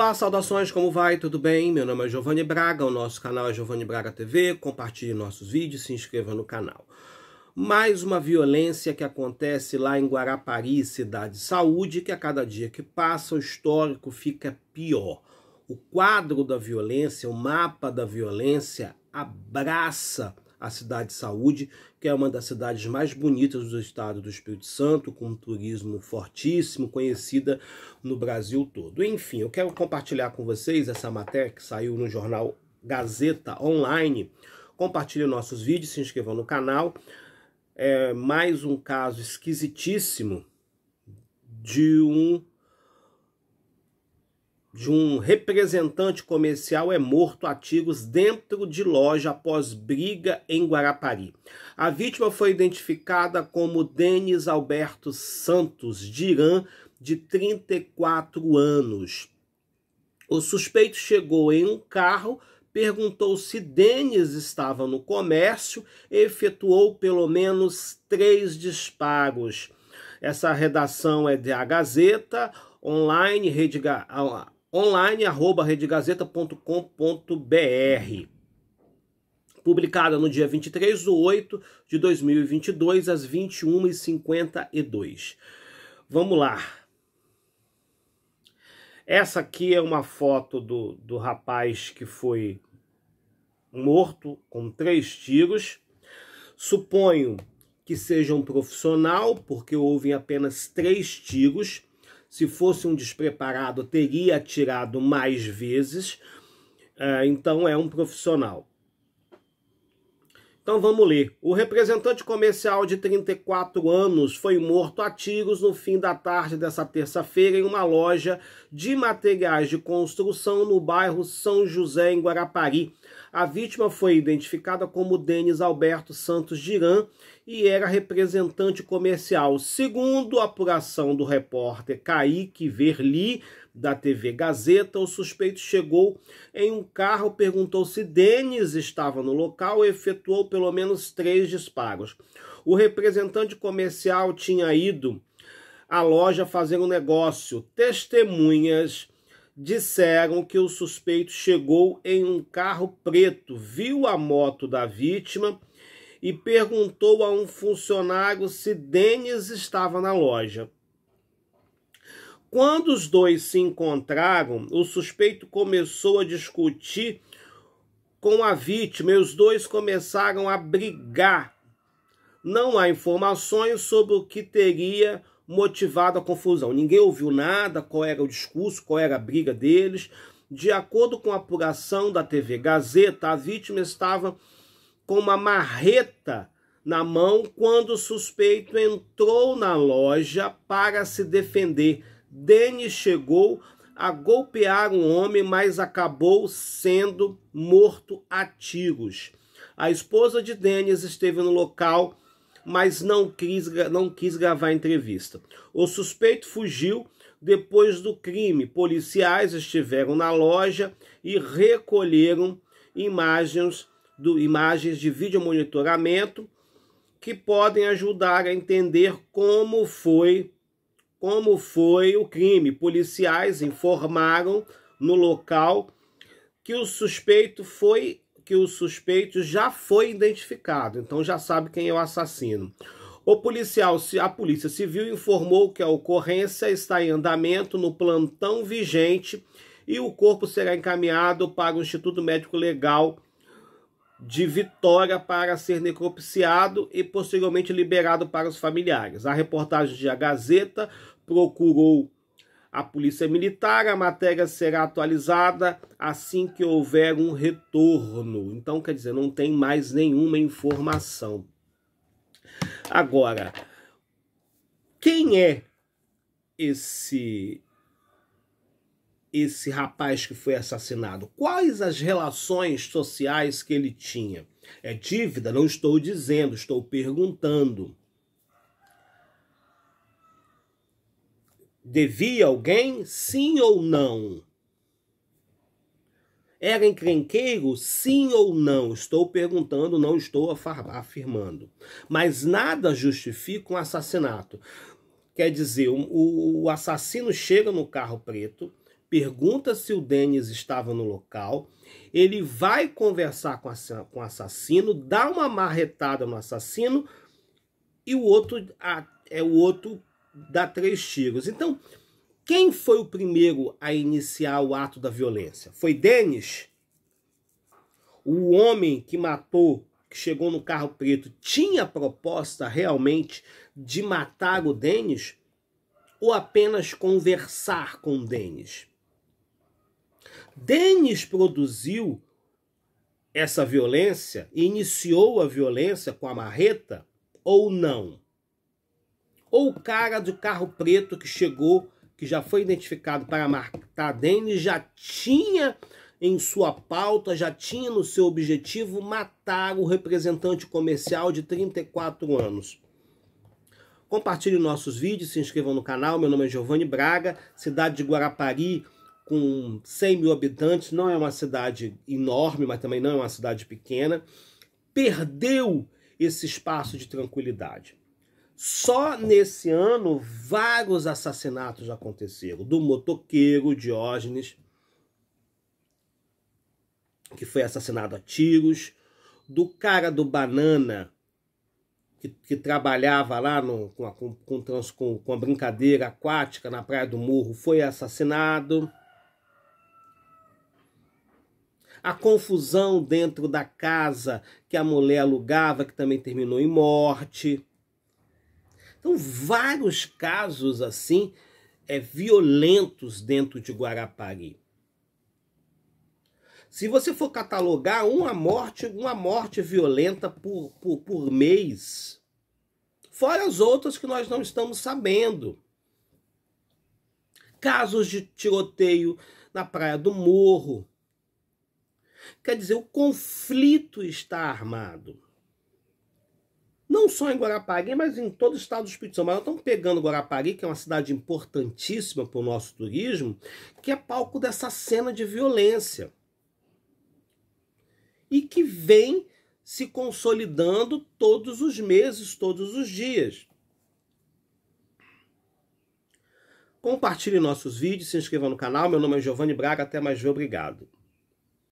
Olá, saudações, como vai? Tudo bem? Meu nome é Giovanni Braga, o nosso canal é Giovanni Braga TV. Compartilhe nossos vídeos, se inscreva no canal. Mais uma violência que acontece lá em Guarapari, cidade de saúde, que a cada dia que passa o histórico fica pior. O quadro da violência, o mapa da violência abraça a cidade Saúde, que é uma das cidades mais bonitas do estado do Espírito Santo, com um turismo fortíssimo, conhecida no Brasil todo. Enfim, eu quero compartilhar com vocês essa matéria que saiu no jornal Gazeta Online. Compartilhe nossos vídeos, se inscrevam no canal. É mais um caso esquisitíssimo de um de um representante comercial é morto a tiros dentro de loja após briga em Guarapari. A vítima foi identificada como Denis Alberto Santos, de Irã, de 34 anos. O suspeito chegou em um carro, perguntou se Denis estava no comércio e efetuou pelo menos três disparos. Essa redação é da Gazeta online, rede, online Publicada no dia 23 de 8 de 2022, às 21h52. Vamos lá. Essa aqui é uma foto do, do rapaz que foi morto com três tiros. Suponho que seja um profissional, porque houve apenas três tiros se fosse um despreparado, teria atirado mais vezes. É, então é um profissional. Então vamos ler. O representante comercial de 34 anos foi morto a tiros no fim da tarde dessa terça-feira em uma loja de materiais de construção no bairro São José, em Guarapari. A vítima foi identificada como Denis Alberto Santos Giran e era representante comercial. Segundo a apuração do repórter Kaique Verli, da TV Gazeta, o suspeito chegou em um carro, perguntou se Denis estava no local e efetuou pelo menos três disparos. O representante comercial tinha ido à loja fazer um negócio. Testemunhas disseram que o suspeito chegou em um carro preto, viu a moto da vítima e perguntou a um funcionário se Denis estava na loja. Quando os dois se encontraram, o suspeito começou a discutir com a vítima e os dois começaram a brigar. Não há informações sobre o que teria motivado a confusão. Ninguém ouviu nada, qual era o discurso, qual era a briga deles. De acordo com a apuração da TV Gazeta, a vítima estava com uma marreta na mão quando o suspeito entrou na loja para se defender. Denis chegou a golpear um homem, mas acabou sendo morto a tiros. A esposa de Denis esteve no local mas não quis, não quis gravar a entrevista. O suspeito fugiu depois do crime. Policiais estiveram na loja e recolheram imagens, do, imagens de videomonitoramento que podem ajudar a entender como foi como foi o crime. Policiais informaram no local que o suspeito foi que o suspeito já foi identificado, então já sabe quem é o assassino. O policial, a Polícia Civil informou que a ocorrência está em andamento no plantão vigente e o corpo será encaminhado para o Instituto Médico Legal de Vitória para ser necropsiado e posteriormente liberado para os familiares. A reportagem da Gazeta procurou a Polícia é Militar, a matéria será atualizada assim que houver um retorno. Então, quer dizer, não tem mais nenhuma informação. Agora, quem é esse esse rapaz que foi assassinado? Quais as relações sociais que ele tinha? É dívida? Não estou dizendo, estou perguntando. Devia alguém? Sim ou não? Era encrenqueiro? Sim ou não? Estou perguntando, não estou afirmando. Mas nada justifica um assassinato. Quer dizer, o, assassino chega no carro preto, pergunta se o Denis estava no local, ele vai conversar com, com o assassino, dá uma marretada no assassino e o outro, a, é, o outro dá três tiros. Então, quem foi o primeiro a iniciar o ato da violência? Foi Denis? O homem que matou, que chegou no carro preto, tinha proposta realmente de matar o Denis? Ou apenas conversar com o Denis? Denis produziu essa violência, iniciou a violência com a marreta ou não? ou o cara do carro preto que chegou, que já foi identificado para matar Dennis, já tinha em sua pauta, já tinha no seu objetivo matar o representante comercial de 34 anos. Compartilhe nossos vídeos, se inscrevam no canal. Meu nome é Giovanni Braga, cidade de Guarapari, com 100 mil habitantes. Não é uma cidade enorme, mas também não é uma cidade pequena. Perdeu esse espaço de tranquilidade. Só nesse ano, vários assassinatos aconteceram. Do motoqueiro Diógenes, que foi assassinado a tiros. Do cara do Banana, que, que trabalhava lá no, com, a, com, com, com a brincadeira aquática na Praia do Morro, foi assassinado. A confusão dentro da casa que a mulher alugava, que também terminou em morte. Então, vários casos assim, é, violentos dentro de Guarapari. Se você for catalogar uma morte, uma morte violenta por, por, por mês, fora as outras que nós não estamos sabendo. Casos de tiroteio na Praia do Morro. Quer dizer, o conflito está armado não só em Guarapari, mas em todo o estado do Espírito Santo. Mas nós estamos pegando Guarapari, que é uma cidade importantíssima para o nosso turismo, que é palco dessa cena de violência. E que vem se consolidando todos os meses, todos os dias. Compartilhe nossos vídeos, se inscreva no canal. Meu nome é Giovanni Braga, até mais ver, obrigado.